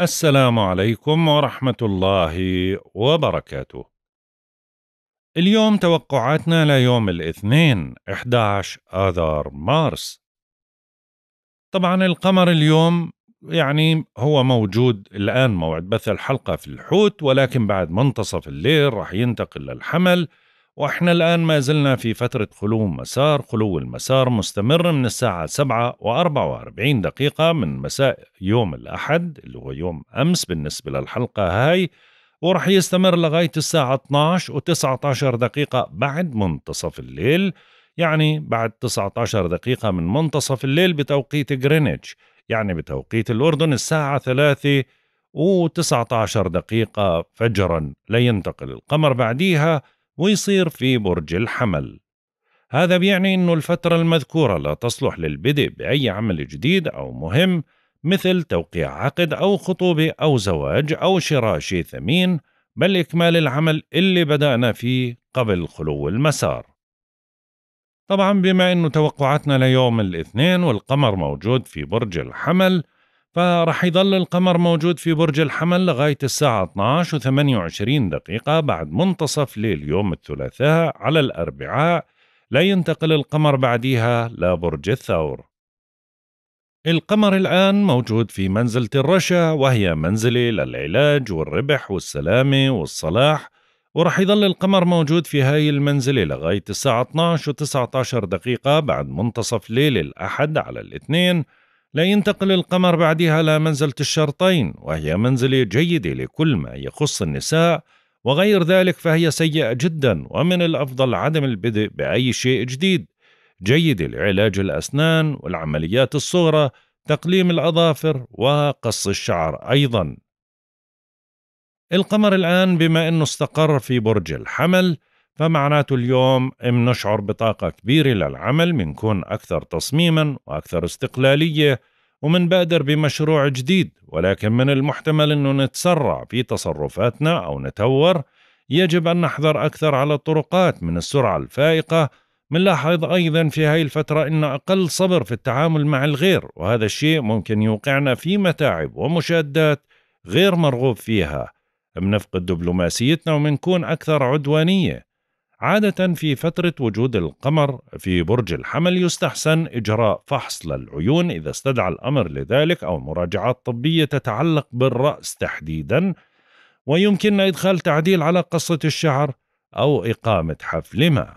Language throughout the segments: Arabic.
السلام عليكم ورحمة الله وبركاته. اليوم توقعاتنا ليوم الاثنين 11 آذار مارس. طبعا القمر اليوم يعني هو موجود الآن موعد بث الحلقة في الحوت ولكن بعد منتصف الليل راح ينتقل للحمل واحنا الآن ما زلنا في فترة خلو مسار خلو المسار مستمر من الساعة 7 و44 دقيقة من مساء يوم الأحد اللي هو يوم أمس بالنسبة للحلقة هاي ورح يستمر لغاية الساعة 12 و19 دقيقة بعد منتصف الليل يعني بعد 19 دقيقة من منتصف الليل بتوقيت غرينتش يعني بتوقيت الأردن الساعة 3 و19 دقيقة فجرا لينتقل القمر بعديها ويصير في برج الحمل هذا بيعني أنه الفترة المذكورة لا تصلح للبدء بأي عمل جديد أو مهم مثل توقيع عقد أو خطوبة أو زواج أو شراء شيء ثمين بل إكمال العمل اللي بدأنا فيه قبل خلو المسار طبعا بما أنه توقعاتنا ليوم الاثنين والقمر موجود في برج الحمل فرح يظل القمر موجود في برج الحمل لغاية الساعة 12 و28 دقيقة بعد منتصف ليل يوم الثلاثاء على الأربعاء لا ينتقل القمر بعديها لبرج الثور القمر الآن موجود في منزلة الرشا وهي منزلة للعلاج والربح والسلامة والصلاح ورح يظل القمر موجود في هاي المنزلة لغاية الساعة 12 و19 دقيقة بعد منتصف ليل الأحد على الاثنين لا ينتقل القمر بعدها إلى منزلة الشرطين وهي منزلة جيدة لكل ما يخص النساء وغير ذلك فهي سيئة جدا ومن الأفضل عدم البدء بأي شيء جديد جيدة لعلاج الأسنان والعمليات الصغرى تقليم الأظافر وقص الشعر أيضا القمر الآن بما أنه استقر في برج الحمل فمعناته اليوم بنشعر بطاقة كبيرة للعمل بنكون أكثر تصميما وأكثر استقلالية ومنبادر بمشروع جديد ولكن من المحتمل أنه نتسرع في تصرفاتنا أو نتور يجب أن نحذر أكثر على الطرقات من السرعة الفائقة منلاحظ أيضا في هاي الفترة أن أقل صبر في التعامل مع الغير وهذا الشيء ممكن يوقعنا في متاعب ومشادات غير مرغوب فيها منفقد دبلوماسيتنا ومنكون أكثر عدوانية عادة في فترة وجود القمر في برج الحمل يستحسن إجراء فحص للعيون إذا استدعى الأمر لذلك أو مراجعات طبية تتعلق بالرأس تحديدا ويمكن إدخال تعديل على قصة الشعر أو إقامة حفل ما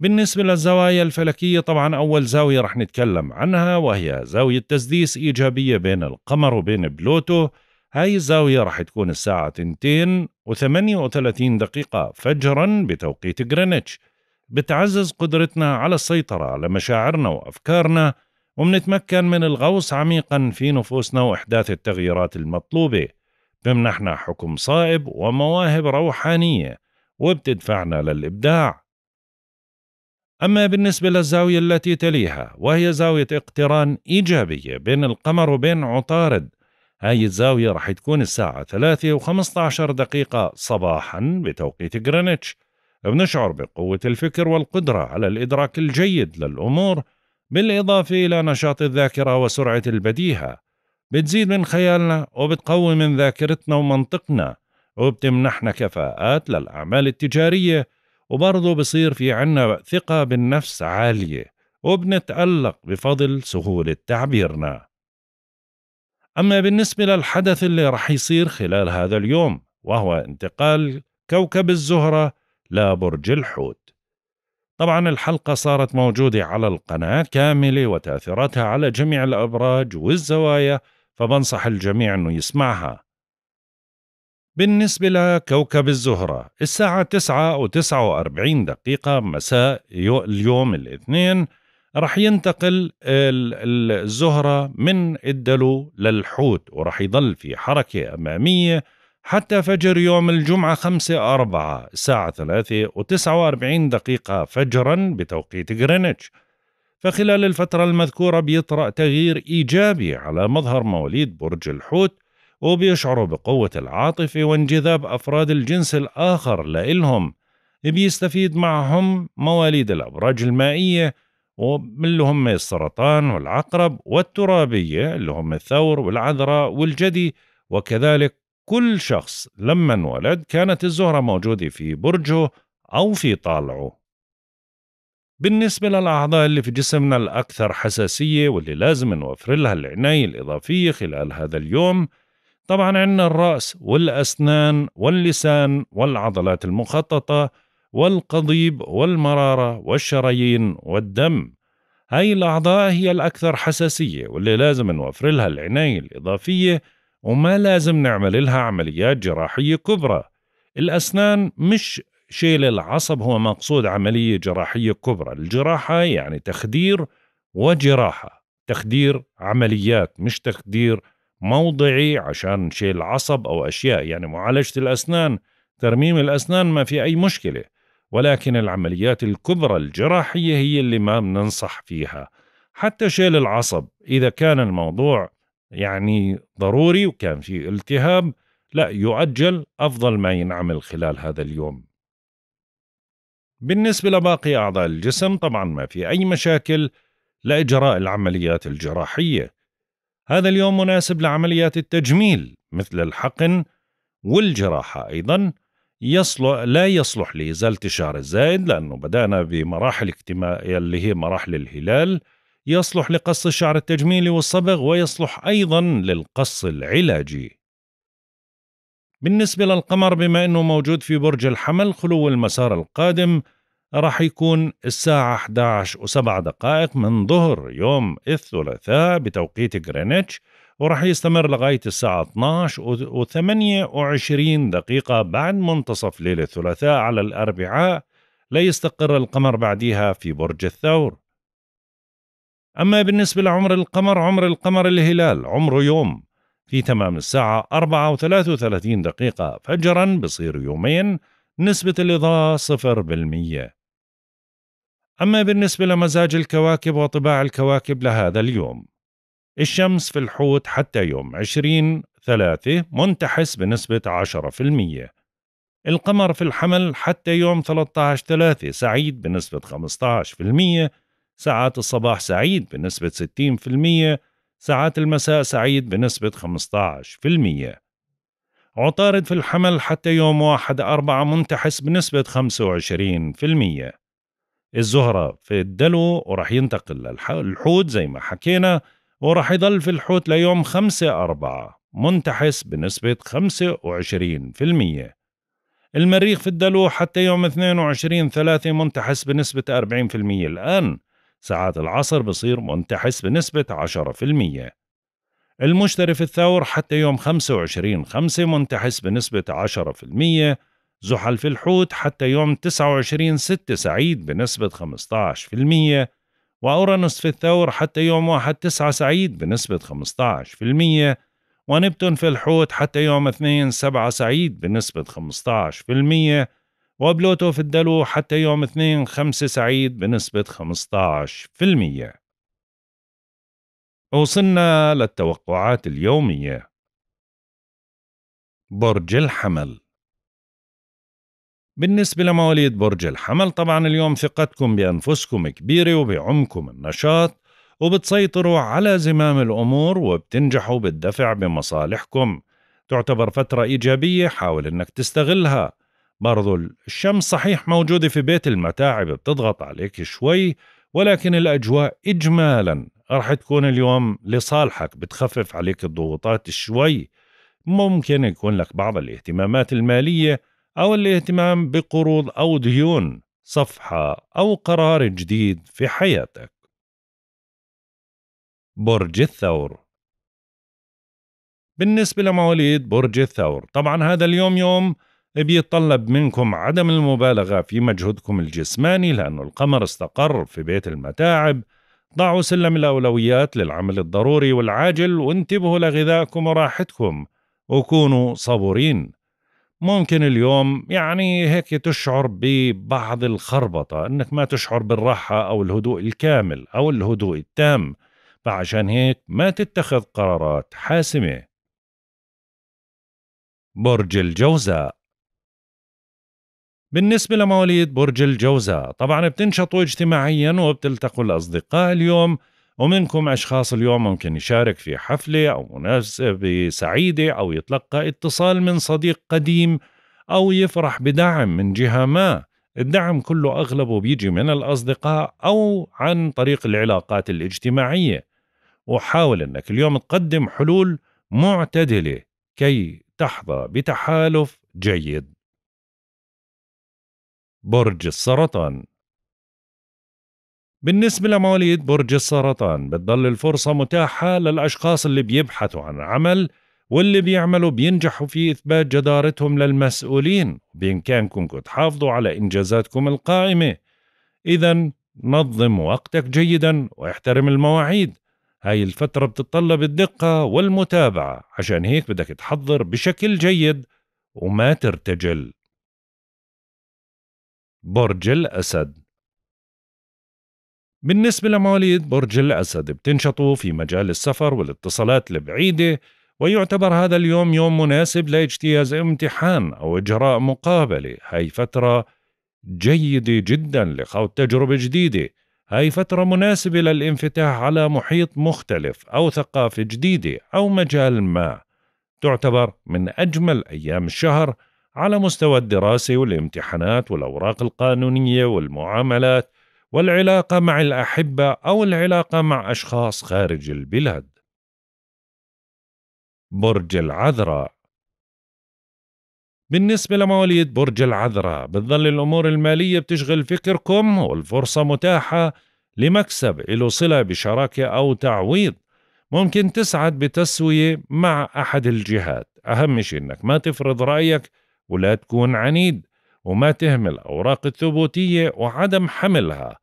بالنسبة للزوايا الفلكية طبعا أول زاوية رح نتكلم عنها وهي زاوية تسديس إيجابية بين القمر وبين بلوتو هاي الزاوية راح تكون الساعة 2 و38 دقيقة فجرا بتوقيت غرينتش بتعزز قدرتنا على السيطرة على مشاعرنا وأفكارنا ومنتمكن من الغوص عميقا في نفوسنا وإحداث التغييرات المطلوبة بمنحنا حكم صائب ومواهب روحانية وبتدفعنا للإبداع أما بالنسبة للزاوية التي تليها وهي زاوية اقتران إيجابية بين القمر وبين عطارد هاي الزاوية راح تكون الساعة 3 و15 دقيقة صباحا بتوقيت غرينتش بنشعر بقوة الفكر والقدرة على الإدراك الجيد للأمور بالإضافة إلى نشاط الذاكرة وسرعة البديهة بتزيد من خيالنا وبتقوي من ذاكرتنا ومنطقنا وبتمنحنا كفاءات للأعمال التجارية وبرضه بصير في عنا ثقة بالنفس عالية وبنتألق بفضل سهولة تعبيرنا أما بالنسبة للحدث اللي رح يصير خلال هذا اليوم وهو انتقال كوكب الزهرة لبرج الحوت طبعا الحلقة صارت موجودة على القناة كاملة وتأثيراتها على جميع الأبراج والزوايا فبنصح الجميع أنه يسمعها بالنسبة لكوكب الزهرة الساعة 9 و49 دقيقة مساء اليوم الاثنين رح ينتقل الزهرة من الدلو للحوت ورح يضل في حركة أمامية حتى فجر يوم الجمعة 5 4 الساعة 3 و49 دقيقة فجرا بتوقيت غرينتش فخلال الفترة المذكورة بيطرأ تغيير إيجابي على مظهر مواليد برج الحوت وبيشعروا بقوة العاطفة وانجذاب أفراد الجنس الآخر لإلهم بيستفيد معهم مواليد الأبراج المائية ومن هم السرطان والعقرب والترابية اللي هم الثور والعذراء والجدي وكذلك كل شخص لما انولد كانت الزهرة موجودة في برجه أو في طالعه بالنسبة للأعضاء اللي في جسمنا الأكثر حساسية واللي لازم نوفر لها العناية الإضافية خلال هذا اليوم طبعا عندنا الرأس والأسنان واللسان والعضلات المخططة والقضيب والمرارة والشرايين والدم هاي الأعضاء هي الأكثر حساسية واللي لازم نوفر لها العناية الإضافية وما لازم نعمل لها عمليات جراحية كبرى الأسنان مش شيل العصب هو مقصود عملية جراحية كبرى الجراحة يعني تخدير وجراحة تخدير عمليات مش تخدير موضعي عشان شيل عصب أو أشياء يعني معالجة الأسنان ترميم الأسنان ما في أي مشكلة ولكن العمليات الكبرى الجراحية هي اللي ما بننصح فيها حتى شيل العصب إذا كان الموضوع يعني ضروري وكان في التهاب لا يؤجل أفضل ما ينعمل خلال هذا اليوم بالنسبة لباقي أعضاء الجسم طبعا ما في أي مشاكل لإجراء العمليات الجراحية هذا اليوم مناسب لعمليات التجميل مثل الحقن والجراحة أيضا يصلح لا يصلح لإزالة الشعر الزائد لأنه بدأنا بمراحل اكتماء اللي هي مراحل الهلال يصلح لقص الشعر التجميلي والصبغ ويصلح أيضا للقص العلاجي بالنسبة للقمر بما أنه موجود في برج الحمل خلو المسار القادم راح يكون الساعة 11 و7 دقائق من ظهر يوم الثلاثاء بتوقيت غرينتش وراح يستمر لغاية الساعة 12 و 28 دقيقة بعد منتصف ليلة الثلاثاء على الأربعاء ليستقر القمر بعدها في برج الثور أما بالنسبة لعمر القمر عمر القمر الهلال عمره يوم في تمام الساعة 4 و 33 دقيقة فجرا بصير يومين نسبة الإضاءة 0% أما بالنسبة لمزاج الكواكب وطباع الكواكب لهذا اليوم الشمس في الحوت حتى يوم 20 ثلاثة منتحس بنسبة 10% القمر في الحمل حتى يوم 13 ثلاثة سعيد بنسبة 15% ساعات الصباح سعيد بنسبة 60% ساعات المساء سعيد بنسبة 15% عطارد في الحمل حتى يوم واحد أربعة منتحس بنسبة 25% الزهرة في الدلو ورح ينتقل للحوت زي ما حكينا وراح يضل في الحوت ليوم 5 أربعة منتحس بنسبة 25% المريخ في الدلو حتى يوم 22 3 منتحس بنسبة 40% الآن ساعات العصر بصير منتحس بنسبة 10% المشتري في الثور حتى يوم 25 5 منتحس بنسبة 10% زحل في الحوت حتى يوم 29 6 سعيد بنسبة المية وأورانوس في الثور حتى يوم واحد تسعة سعيد بنسبة 15% ونبتون في الحوت حتى يوم اثنين سبعة سعيد بنسبة 15% وبلوتو في الدلو حتى يوم اثنين خمسة سعيد بنسبة 15% وصلنا للتوقعات اليومية برج الحمل بالنسبة لمواليد برج الحمل طبعا اليوم ثقتكم بأنفسكم كبيرة وبعمكم النشاط وبتسيطروا على زمام الأمور وبتنجحوا بالدفع بمصالحكم تعتبر فترة إيجابية حاول أنك تستغلها برضو الشمس صحيح موجودة في بيت المتاعب بتضغط عليك شوي ولكن الأجواء إجمالا رح تكون اليوم لصالحك بتخفف عليك الضغوطات شوي ممكن يكون لك بعض الاهتمامات المالية أو الاهتمام بقروض أو ديون صفحة أو قرار جديد في حياتك برج الثور بالنسبة لمواليد برج الثور طبعا هذا اليوم يوم بيتطلب منكم عدم المبالغة في مجهودكم الجسماني لأنه القمر استقر في بيت المتاعب ضعوا سلم الأولويات للعمل الضروري والعاجل وانتبهوا لغذائكم وراحتكم وكونوا صبورين ممكن اليوم يعني هيك تشعر ببعض الخربطة أنك ما تشعر بالراحة أو الهدوء الكامل أو الهدوء التام فعشان هيك ما تتخذ قرارات حاسمة برج الجوزاء بالنسبة لمواليد برج الجوزاء طبعا بتنشطوا اجتماعيا وبتلتقوا الأصدقاء اليوم ومنكم أشخاص اليوم ممكن يشارك في حفلة أو مناسبة سعيدة أو يتلقى اتصال من صديق قديم أو يفرح بدعم من جهة ما الدعم كله أغلبه بيجي من الأصدقاء أو عن طريق العلاقات الاجتماعية وحاول أنك اليوم تقدم حلول معتدلة كي تحظى بتحالف جيد برج السرطان بالنسبة لمواليد برج السرطان بتضل الفرصة متاحة للأشخاص اللي بيبحثوا عن عمل واللي بيعملوا بينجحوا في إثبات جدارتهم للمسؤولين بإمكانكم تحافظوا على إنجازاتكم القائمة إذا نظم وقتك جيدا واحترم المواعيد هاي الفترة بتتطلب الدقة والمتابعة عشان هيك بدك تحضر بشكل جيد وما ترتجل برج الأسد بالنسبة لمواليد برج الأسد بتنشطوا في مجال السفر والاتصالات البعيدة ويعتبر هذا اليوم يوم مناسب لاجتياز امتحان أو إجراء مقابلة هاي فترة جيدة جدا لخوض تجربة جديدة هاي فترة مناسبة للانفتاح على محيط مختلف أو ثقافة جديدة أو مجال ما تعتبر من أجمل أيام الشهر على مستوى الدراسة والامتحانات والأوراق القانونية والمعاملات والعلاقة مع الأحبة أو العلاقة مع أشخاص خارج البلاد. برج العذراء بالنسبة لمواليد برج العذراء بتظل الأمور المالية بتشغل فكركم والفرصة متاحة لمكسب له صلة بشراكة أو تعويض ممكن تسعد بتسوية مع أحد الجهات أهم شيء أنك ما تفرض رأيك ولا تكون عنيد وما تهمل أوراق الثبوتية وعدم حملها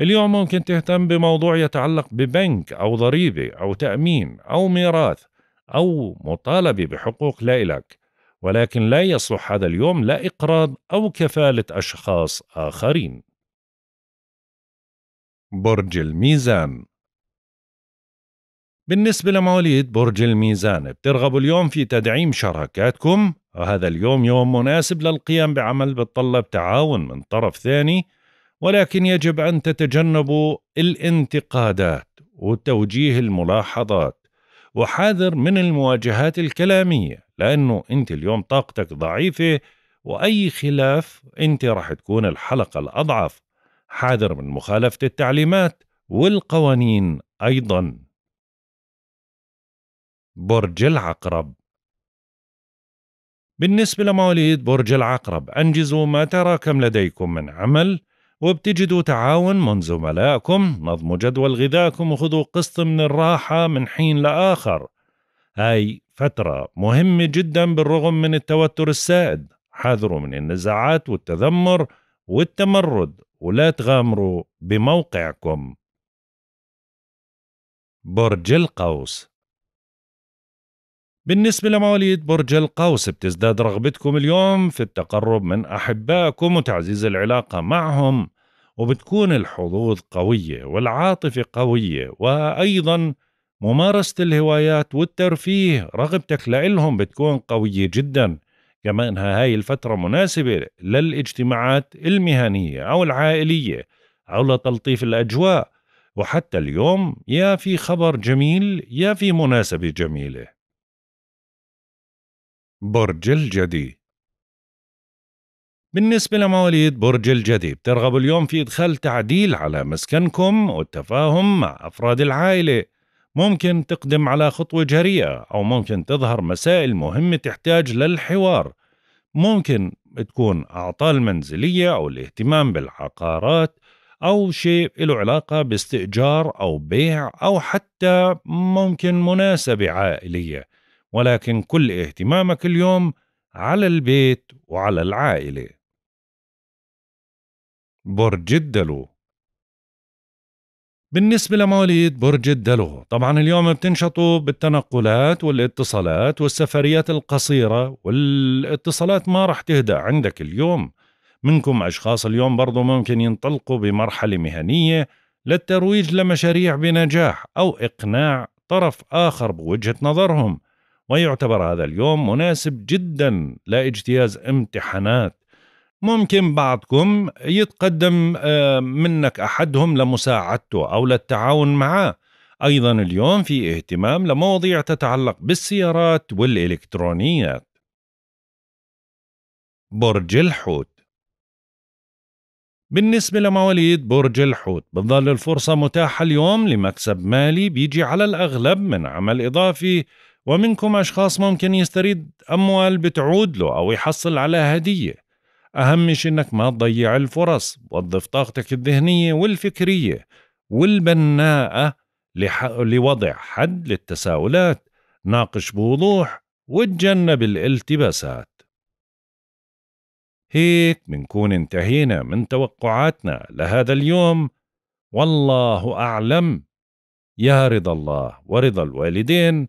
اليوم ممكن تهتم بموضوع يتعلق ببنك أو ضريبة أو تأمين أو ميراث أو مطالبة بحقوق لا إلك ولكن لا يصلح هذا اليوم لا إقراض أو كفالة أشخاص آخرين برج الميزان بالنسبة لمواليد برج الميزان بترغبوا اليوم في تدعيم شراكاتكم وهذا اليوم يوم مناسب للقيام بعمل بتطلب تعاون من طرف ثاني ولكن يجب ان تتجنبوا الانتقادات وتوجيه الملاحظات وحاذر من المواجهات الكلاميه لانه انت اليوم طاقتك ضعيفه واي خلاف انت راح تكون الحلقه الاضعف حاذر من مخالفه التعليمات والقوانين ايضا برج العقرب بالنسبة لمواليد برج العقرب أنجزوا ما تراكم لديكم من عمل وبتجدوا تعاون من زملائكم نظموا جدول غذائكم وخذوا قسط من الراحة من حين لآخر هاي فترة مهمة جدا بالرغم من التوتر السائد حذروا من النزاعات والتذمر والتمرد ولا تغامروا بموقعكم برج القوس بالنسبة لمواليد برج القوس بتزداد رغبتكم اليوم في التقرب من أحبائكم وتعزيز العلاقة معهم وبتكون الحظوظ قوية والعاطفة قوية وأيضا ممارسة الهوايات والترفيه رغبتك لإلهم بتكون قوية جدا كمان هاي الفترة مناسبة للاجتماعات المهنية أو العائلية أو لتلطيف الأجواء وحتى اليوم يا في خبر جميل يا في مناسبة جميلة برج الجدي بالنسبة لمواليد برج الجدي بترغبوا اليوم في إدخال تعديل على مسكنكم والتفاهم مع أفراد العائلة ممكن تقدم على خطوة جريئة أو ممكن تظهر مسائل مهمة تحتاج للحوار ممكن تكون أعطال منزلية أو الاهتمام بالعقارات أو شيء له علاقة باستئجار أو بيع أو حتى ممكن مناسبة عائلية ولكن كل اهتمامك اليوم على البيت وعلى العائلة برج الدلو بالنسبة لمواليد برج الدلو طبعا اليوم بتنشطوا بالتنقلات والاتصالات والسفريات القصيرة والاتصالات ما رح تهدأ عندك اليوم منكم أشخاص اليوم برضو ممكن ينطلقوا بمرحلة مهنية للترويج لمشاريع بنجاح أو إقناع طرف آخر بوجهة نظرهم ويعتبر هذا اليوم مناسب جدا لاجتياز امتحانات ممكن بعضكم يتقدم آه، منك أحدهم لمساعدته أو للتعاون معه أيضا اليوم في اهتمام لمواضيع تتعلق بالسيارات والإلكترونيات برج الحوت بالنسبة لمواليد برج الحوت بتظل الفرصة متاحة اليوم لمكسب مالي بيجي على الأغلب من عمل إضافي ومنكم أشخاص ممكن يستريد أموال بتعود له أو يحصل على هدية أهم شيء إنك ما تضيع الفرص وظف طاقتك الذهنية والفكرية والبناءة لح... لوضع حد للتساؤلات ناقش بوضوح وتجنب الالتباسات هيك بنكون انتهينا من توقعاتنا لهذا اليوم والله أعلم يا رضا الله ورضا الوالدين